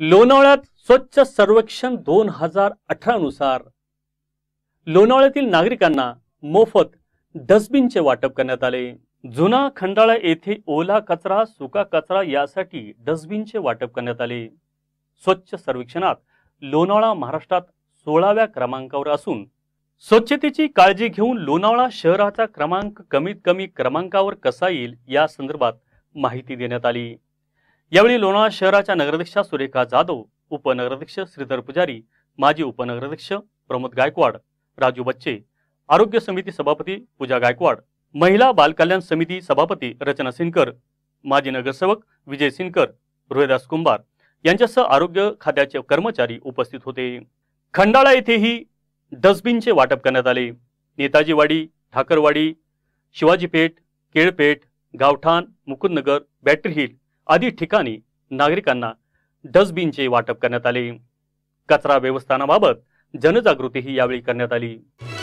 लोणावळ्यात स्वच्छ सर्वेक्षण दोन हजार अठरा नुसार लोणावळ्यातील नागरिकांना मोफत डस्टबिनचे वाटप करण्यात आले जुना खंडाळा येथे ओला कचरा सुका कचरा यासाठी डस्टबिनचे वाटप करण्यात आले स्वच्छ सर्वेक्षणात लोणावळा महाराष्ट्रात सोळाव्या क्रमांकावर असून स्वच्छतेची काळजी घेऊन लोणावळा शहराचा क्रमांक कमीत कमी क्रमांकावर कसा येईल या संदर्भात माहिती देण्यात आली यावेळी लोणावळा शहराच्या नगराध्यक्षा सुरेखा जाधव उपनगराध्यक्ष श्रीधर पुजारी माजी उपनगराध्यक्ष प्रमोद गायकवाड राजू बच्चे आरोग्य समिती सभापती पूजा गायकवाड महिला बालकल्याण समिती सभापती रचना सिनकर माजी नगरसेवक विजय सिनकर रोहिदास कुंभार यांच्यासह आरोग्य खात्याचे कर्मचारी उपस्थित होते खंडाळा येथेही डस्टबिनचे वाटप करण्यात आले नेताजीवाडी ठाकरवाडी शिवाजीपेठ केळपेठ गावठाण मुकुंदनगर बॅटरी हिल आदी ठिकाणी नागरिकांना डस्टबिनचे वाटप करण्यात आले कचरा व्यवस्थानाबाबत जनजागृतीही यावेळी करण्यात आली